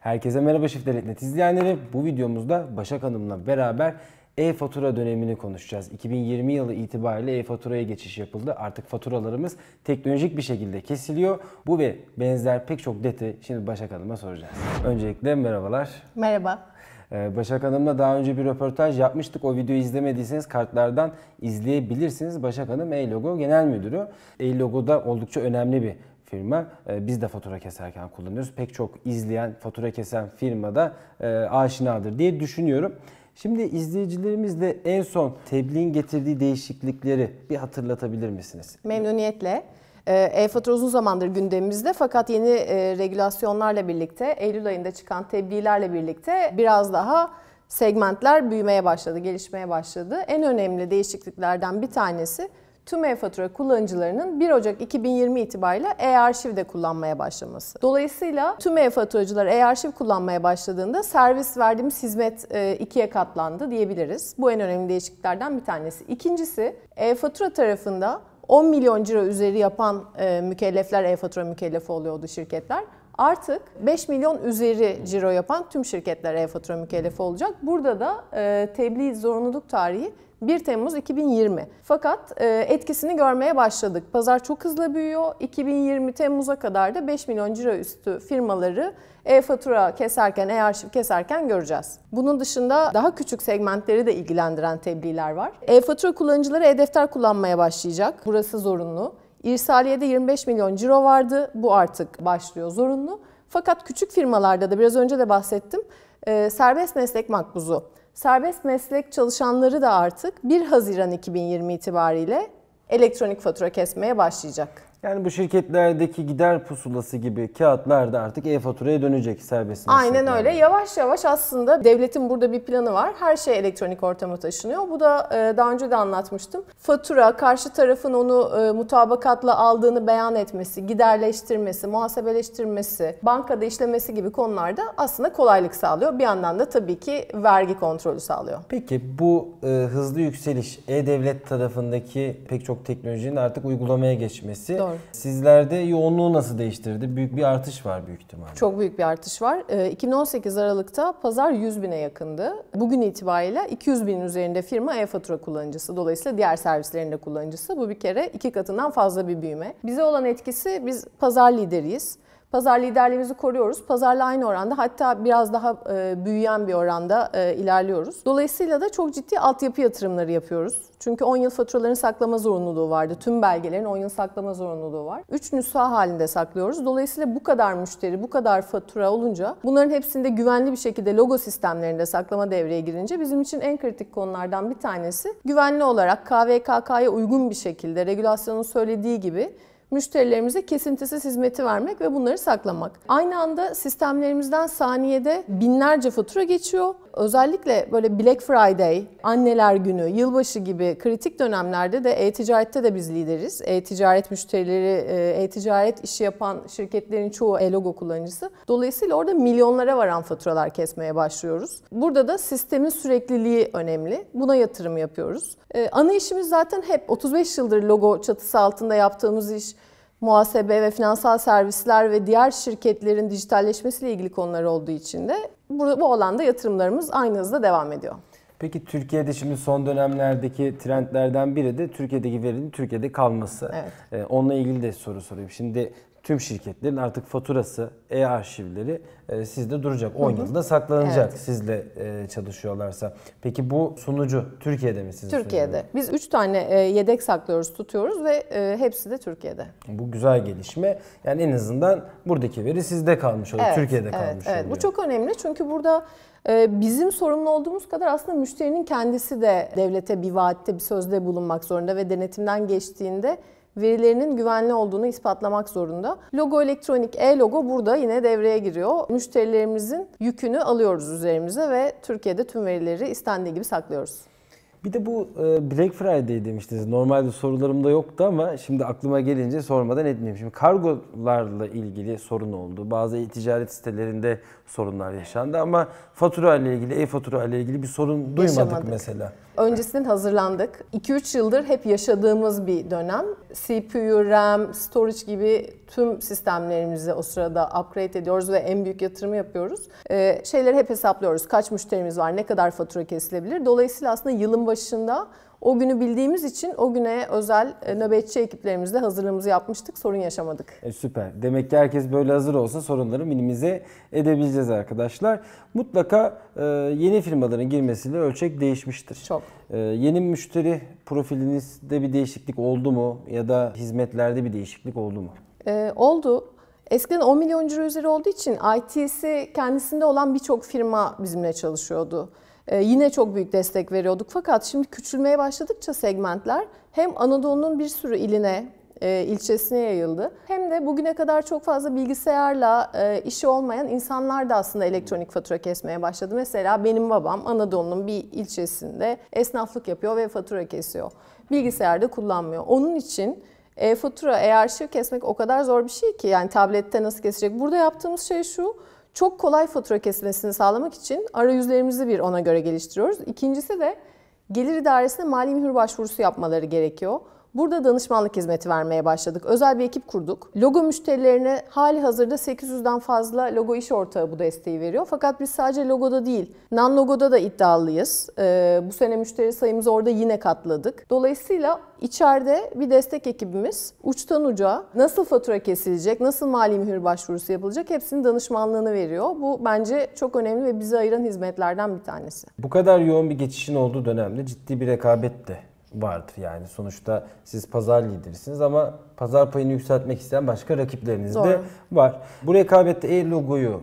Herkese merhaba Şifteletnet izleyenleri. Bu videomuzda Başak Hanım'la beraber e-fatura dönemini konuşacağız. 2020 yılı itibariyle e-faturaya geçiş yapıldı. Artık faturalarımız teknolojik bir şekilde kesiliyor. Bu ve benzer pek çok detayı şimdi Başak Hanım'a soracağız. Öncelikle merhabalar. Merhaba. Ee, Başak Hanım'la daha önce bir röportaj yapmıştık. O videoyu izlemediyseniz kartlardan izleyebilirsiniz. Başak Hanım E-Logo Genel Müdürü. E-Logo'da oldukça önemli bir firma. E, biz de fatura keserken kullanıyoruz. Pek çok izleyen, fatura kesen firma da e, aşinadır diye düşünüyorum. Şimdi izleyicilerimizle en son tebliğin getirdiği değişiklikleri bir hatırlatabilir misiniz? Memnuniyetle. Ee, e-fatura uzun zamandır gündemimizde fakat yeni e, regülasyonlarla birlikte Eylül ayında çıkan tebliğlerle birlikte biraz daha segmentler büyümeye başladı, gelişmeye başladı. En önemli değişikliklerden bir tanesi tüm e-fatura kullanıcılarının 1 Ocak 2020 itibariyle e-arşiv de kullanmaya başlaması. Dolayısıyla tüm e-faturacılar e-arşiv kullanmaya başladığında servis verdiğimiz hizmet e, ikiye katlandı diyebiliriz. Bu en önemli değişikliklerden bir tanesi. İkincisi e-fatura tarafında 10 milyon ciro üzeri yapan e, mükellefler e-fatura mükellefi oluyordu şirketler. Artık 5 milyon üzeri ciro yapan tüm şirketler e-fatura mükellefi olacak. Burada da e, tebliğ zorunluluk tarihi 1 Temmuz 2020. Fakat e, etkisini görmeye başladık. Pazar çok hızlı büyüyor. 2020 Temmuz'a kadar da 5 milyon ciro üstü firmaları e-fatura keserken, e-arşiv keserken göreceğiz. Bunun dışında daha küçük segmentleri de ilgilendiren tebliğler var. E-fatura kullanıcıları e-defter kullanmaya başlayacak. Burası zorunlu. İrsaliye'de 25 milyon ciro vardı. Bu artık başlıyor zorunlu. Fakat küçük firmalarda da biraz önce de bahsettim. E, serbest meslek makbuzu. Serbest meslek çalışanları da artık 1 Haziran 2020 itibariyle elektronik fatura kesmeye başlayacak. Yani bu şirketlerdeki gider pusulası gibi kağıtlar da artık e-faturaya dönecek serbest Aynen öyle. Yavaş yavaş aslında devletin burada bir planı var. Her şey elektronik ortama taşınıyor. Bu da e, daha önce de anlatmıştım. Fatura, karşı tarafın onu e, mutabakatla aldığını beyan etmesi, giderleştirmesi, muhasebeleştirmesi, bankada işlemesi gibi konularda aslında kolaylık sağlıyor. Bir yandan da tabii ki vergi kontrolü sağlıyor. Peki bu e, hızlı yükseliş e-devlet tarafındaki pek çok teknolojinin artık uygulamaya geçmesi Doğru Doğru. Sizlerde yoğunluğu nasıl değiştirdi? Büyük bir artış var büyük ihtimalle. Çok büyük bir artış var. 2018 ee, Aralık'ta pazar 100 bine yakındı. Bugün itibariyle 200 binin üzerinde firma e-fatura kullanıcısı. Dolayısıyla diğer servislerinde kullanıcısı. Bu bir kere iki katından fazla bir büyüme. Bize olan etkisi biz pazar lideriyiz. Pazar liderliğimizi koruyoruz. Pazarla aynı oranda hatta biraz daha e, büyüyen bir oranda e, ilerliyoruz. Dolayısıyla da çok ciddi altyapı yatırımları yapıyoruz. Çünkü 10 yıl faturaların saklama zorunluluğu vardı. Tüm belgelerin 10 yıl saklama zorunluluğu var. 3 nüsha halinde saklıyoruz. Dolayısıyla bu kadar müşteri, bu kadar fatura olunca bunların hepsinde güvenli bir şekilde logo sistemlerinde saklama devreye girince bizim için en kritik konulardan bir tanesi güvenli olarak KVKK'ya uygun bir şekilde regülasyonun söylediği gibi müşterilerimize kesintisiz hizmeti vermek ve bunları saklamak. Aynı anda sistemlerimizden saniyede binlerce fatura geçiyor. Özellikle böyle Black Friday, anneler günü, yılbaşı gibi kritik dönemlerde de e-ticarette de biz lideriz. E-ticaret müşterileri, e, e-ticaret işi yapan şirketlerin çoğu e-logo kullanıcısı. Dolayısıyla orada milyonlara varan faturalar kesmeye başlıyoruz. Burada da sistemin sürekliliği önemli. Buna yatırım yapıyoruz. Ee, ana işimiz zaten hep 35 yıldır logo çatısı altında yaptığımız iş muhasebe ve finansal servisler ve diğer şirketlerin dijitalleşmesiyle ilgili konular olduğu için de bu, bu alanda yatırımlarımız aynı hızda devam ediyor. Peki Türkiye'de şimdi son dönemlerdeki trendlerden biri de Türkiye'deki verinin Türkiye'de kalması. Evet. Ee, onunla ilgili de soru sorayım. Şimdi tüm şirketlerin artık faturası, e-arşivleri e, sizde duracak. 10 yılda saklanacak evet. sizle e, çalışıyorlarsa. Peki bu sunucu Türkiye'de mi sizin Türkiye'de. Sunucu? Biz 3 tane e, yedek saklıyoruz, tutuyoruz ve e, hepsi de Türkiye'de. Bu güzel gelişme. Yani en azından buradaki veri sizde kalmış oluyor, evet, Türkiye'de evet, kalmış evet. oluyor. Bu çok önemli çünkü burada e, Bizim sorumlu olduğumuz kadar aslında müşterinin kendisi de devlete bir vaatte, bir sözde bulunmak zorunda ve denetimden geçtiğinde verilerinin güvenli olduğunu ispatlamak zorunda. Logo elektronik e-logo burada yine devreye giriyor. Müşterilerimizin yükünü alıyoruz üzerimize ve Türkiye'de tüm verileri istendiği gibi saklıyoruz. Bir de bu e, Black Friday demiştiniz. Normalde sorularımda yoktu ama şimdi aklıma gelince sormadan etmeyeyim. Şimdi kargolarla ilgili sorun oldu. Bazı ticaret sitelerinde sorunlar yaşandı ama fatura ile ilgili, e-fatura ile ilgili bir sorun duymadık Yaşamadık. mesela öncesinde hazırlandık. 2-3 yıldır hep yaşadığımız bir dönem. CPU, RAM, storage gibi tüm sistemlerimizi o sırada upgrade ediyoruz ve en büyük yatırımı yapıyoruz. Ee, şeyleri hep hesaplıyoruz. Kaç müşterimiz var, ne kadar fatura kesilebilir. Dolayısıyla aslında yılın başında o günü bildiğimiz için o güne özel e, nöbetçi ekiplerimizle hazırlığımızı yapmıştık. Sorun yaşamadık. E, süper. Demek ki herkes böyle hazır olsa sorunları minimize edebileceğiz arkadaşlar. Mutlaka e, yeni firmaların girmesiyle ölçek değişmiştir. Çok. E, yeni müşteri profilinizde bir değişiklik oldu mu? Ya da hizmetlerde bir değişiklik oldu mu? E, oldu. Eskiden 10 milyon euro üzeri olduğu için IT'si kendisinde olan birçok firma bizimle çalışıyordu. Ee, yine çok büyük destek veriyorduk. Fakat şimdi küçülmeye başladıkça segmentler hem Anadolu'nun bir sürü iline e, ilçesine yayıldı. Hem de bugüne kadar çok fazla bilgisayarla e, işi olmayan insanlar da aslında elektronik fatura kesmeye başladı. Mesela benim babam Anadolu'nun bir ilçesinde esnaflık yapıyor ve fatura kesiyor. Bilgisayarda kullanmıyor. Onun için e-fatura, e-arşiv kesmek o kadar zor bir şey ki yani tablette nasıl kesecek? Burada yaptığımız şey şu çok kolay fatura kesilmesini sağlamak için arayüzlerimizi bir ona göre geliştiriyoruz. İkincisi de gelir idaresine mali mühür başvurusu yapmaları gerekiyor. Burada danışmanlık hizmeti vermeye başladık. Özel bir ekip kurduk. Logo müşterilerine hali hazırda 800'den fazla logo iş ortağı bu desteği veriyor. Fakat biz sadece logoda değil, non logoda da iddialıyız. Ee, bu sene müşteri sayımızı orada yine katladık. Dolayısıyla içeride bir destek ekibimiz uçtan uca nasıl fatura kesilecek, nasıl mali mühür başvurusu yapılacak hepsinin danışmanlığını veriyor. Bu bence çok önemli ve bizi ayıran hizmetlerden bir tanesi. Bu kadar yoğun bir geçişin olduğu dönemde ciddi bir rekabet de vardır. Yani sonuçta siz pazar liderisiniz ama pazar payını yükseltmek isteyen başka rakipleriniz Doğru. de var. Bu rekabette e logoyu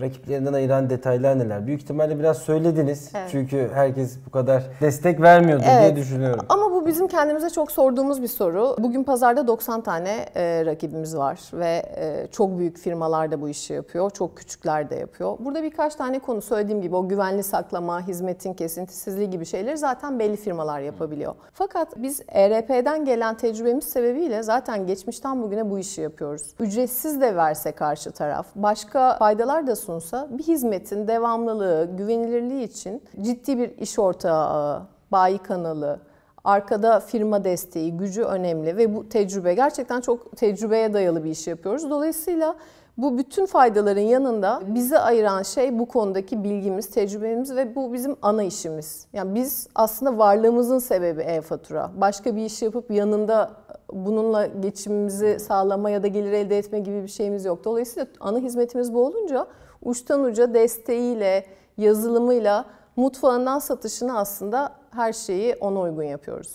rakiplerinden ayıran detaylar neler? Büyük ihtimalle biraz söylediniz. Evet. Çünkü herkes bu kadar destek vermiyordu evet. diye düşünüyorum. Ama bizim kendimize çok sorduğumuz bir soru. Bugün pazarda 90 tane e, rakibimiz var ve e, çok büyük firmalar da bu işi yapıyor, çok küçükler de yapıyor. Burada birkaç tane konu söylediğim gibi o güvenli saklama, hizmetin kesintisizliği gibi şeyleri zaten belli firmalar yapabiliyor. Fakat biz ERP'den gelen tecrübemiz sebebiyle zaten geçmişten bugüne bu işi yapıyoruz. Ücretsiz de verse karşı taraf, başka faydalar da sunsa bir hizmetin devamlılığı, güvenilirliği için ciddi bir iş ortağı, bayi kanalı, Arkada firma desteği, gücü önemli ve bu tecrübe gerçekten çok tecrübeye dayalı bir iş yapıyoruz. Dolayısıyla bu bütün faydaların yanında bizi ayıran şey bu konudaki bilgimiz, tecrübemiz ve bu bizim ana işimiz. Yani biz aslında varlığımızın sebebi e-fatura. Başka bir iş yapıp yanında bununla geçimimizi sağlama ya da gelir elde etme gibi bir şeyimiz yok. Dolayısıyla ana hizmetimiz bu olunca uçtan uca desteğiyle, yazılımıyla mutfağından satışını aslında her şeyi ona uygun yapıyoruz.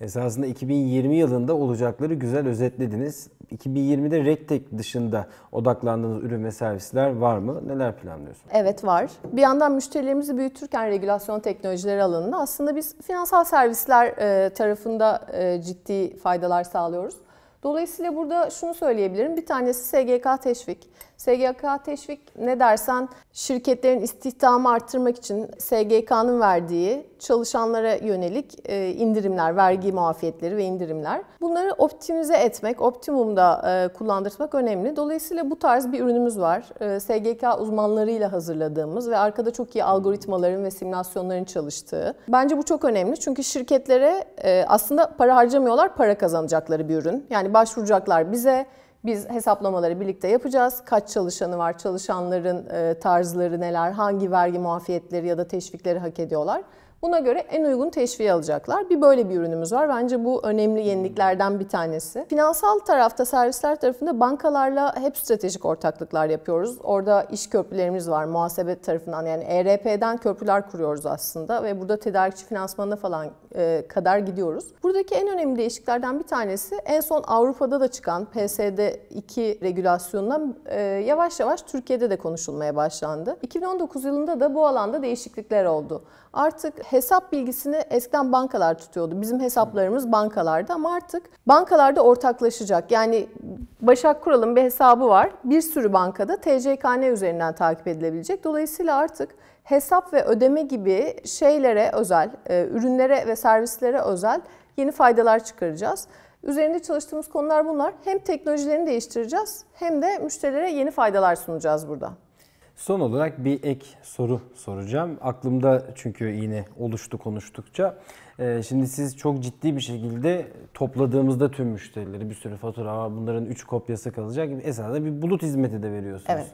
Esasında 2020 yılında olacakları güzel özetlediniz. 2020'de Rektek dışında odaklandığınız ürün ve servisler var mı? Neler planlıyorsunuz? Evet var. Bir yandan müşterilerimizi büyütürken regülasyon teknolojileri alanında aslında biz finansal servisler e, tarafında e, ciddi faydalar sağlıyoruz. Dolayısıyla burada şunu söyleyebilirim. Bir tanesi SGK teşvik. SGK teşvik ne dersen şirketlerin istihdamı arttırmak için SGK'nın verdiği çalışanlara yönelik e, indirimler, vergi muafiyetleri ve indirimler. Bunları optimize etmek, optimumda e, kullandırmak önemli. Dolayısıyla bu tarz bir ürünümüz var. E, SGK uzmanlarıyla hazırladığımız ve arkada çok iyi algoritmaların ve simülasyonların çalıştığı. Bence bu çok önemli çünkü şirketlere aslında para harcamıyorlar, para kazanacakları bir ürün. Yani başvuracaklar bize biz hesaplamaları birlikte yapacağız. Kaç çalışanı var, çalışanların e, tarzları neler, hangi vergi muafiyetleri ya da teşvikleri hak ediyorlar. Buna göre en uygun teşviği alacaklar. Bir böyle bir ürünümüz var. Bence bu önemli yeniliklerden bir tanesi. Finansal tarafta servisler tarafında bankalarla hep stratejik ortaklıklar yapıyoruz. Orada iş köprülerimiz var muhasebe tarafından yani ERP'den köprüler kuruyoruz aslında ve burada tedarikçi finansmanına falan e, kadar gidiyoruz. Buradaki en önemli değişiklerden bir tanesi en son Avrupa'da da çıkan PSD2 regülasyonuna e, yavaş yavaş Türkiye'de de konuşulmaya başlandı. 2019 yılında da bu alanda değişiklikler oldu. Artık hesap bilgisini eskiden bankalar tutuyordu. Bizim hesaplarımız bankalarda ama artık bankalarda ortaklaşacak. Yani Başak Kural'ın bir hesabı var. Bir sürü bankada TCKN üzerinden takip edilebilecek. Dolayısıyla artık hesap ve ödeme gibi şeylere özel, e, ürünlere ve servislere özel yeni faydalar çıkaracağız. Üzerinde çalıştığımız konular bunlar. Hem teknolojilerini değiştireceğiz hem de müşterilere yeni faydalar sunacağız burada. Son olarak bir ek soru soracağım. Aklımda çünkü yine oluştu konuştukça. E, şimdi siz çok ciddi bir şekilde topladığımızda tüm müşterileri bir sürü fatura Bunların 3 kopyası kalacak. Esasında bir bulut hizmeti de veriyorsunuz. Evet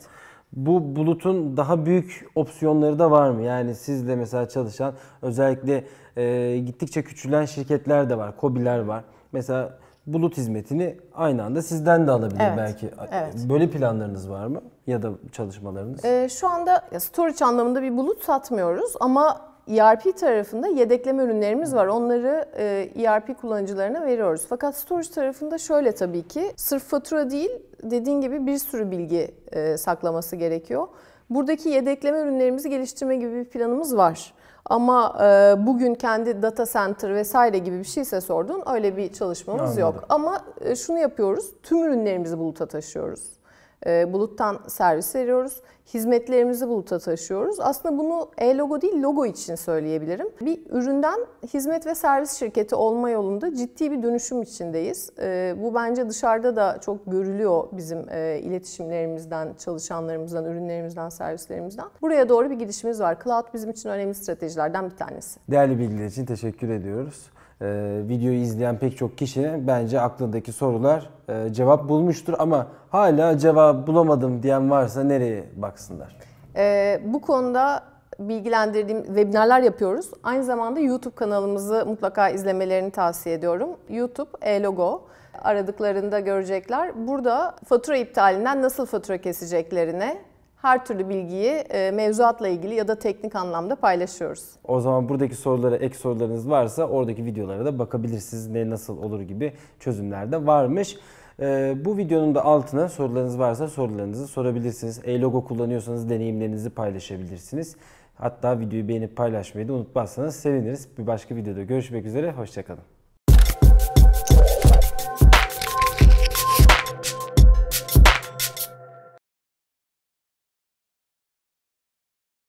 bu bulutun daha büyük opsiyonları da var mı? Yani sizle mesela çalışan özellikle e, gittikçe küçülen şirketler de var, kobiler var. Mesela bulut hizmetini aynı anda sizden de alabilir evet, belki. Evet. Böyle planlarınız var mı? Ya da çalışmalarınız? Ee, şu anda storage anlamında bir bulut satmıyoruz ama ERP tarafında yedekleme ürünlerimiz var. Onları e, ERP kullanıcılarına veriyoruz. Fakat storage tarafında şöyle tabii ki sırf fatura değil dediğin gibi bir sürü bilgi e, saklaması gerekiyor. Buradaki yedekleme ürünlerimizi geliştirme gibi bir planımız var. Ama e, bugün kendi data center vesaire gibi bir şeyse sordun öyle bir çalışmamız Anladım. yok. Ama e, şunu yapıyoruz tüm ürünlerimizi buluta taşıyoruz. E, buluttan servis veriyoruz. Hizmetlerimizi buluta taşıyoruz. Aslında bunu e-logo değil logo için söyleyebilirim. Bir üründen hizmet ve servis şirketi olma yolunda ciddi bir dönüşüm içindeyiz. E, bu bence dışarıda da çok görülüyor bizim e, iletişimlerimizden, çalışanlarımızdan, ürünlerimizden, servislerimizden. Buraya doğru bir gidişimiz var. Cloud bizim için önemli stratejilerden bir tanesi. Değerli bilgiler için teşekkür ediyoruz e, videoyu izleyen pek çok kişi bence aklındaki sorular e, cevap bulmuştur ama hala cevap bulamadım diyen varsa nereye baksınlar? E, bu konuda bilgilendirdiğim webinarlar yapıyoruz. Aynı zamanda YouTube kanalımızı mutlaka izlemelerini tavsiye ediyorum. YouTube e-logo aradıklarında görecekler. Burada fatura iptalinden nasıl fatura keseceklerine, her türlü bilgiyi e, mevzuatla ilgili ya da teknik anlamda paylaşıyoruz. O zaman buradaki sorulara ek sorularınız varsa oradaki videolara da bakabilirsiniz. Ne nasıl olur gibi çözümler de varmış. E, bu videonun da altına sorularınız varsa sorularınızı sorabilirsiniz. E-logo kullanıyorsanız deneyimlerinizi paylaşabilirsiniz. Hatta videoyu beğenip paylaşmayı da unutmazsanız seviniriz. Bir başka videoda görüşmek üzere. Hoşçakalın.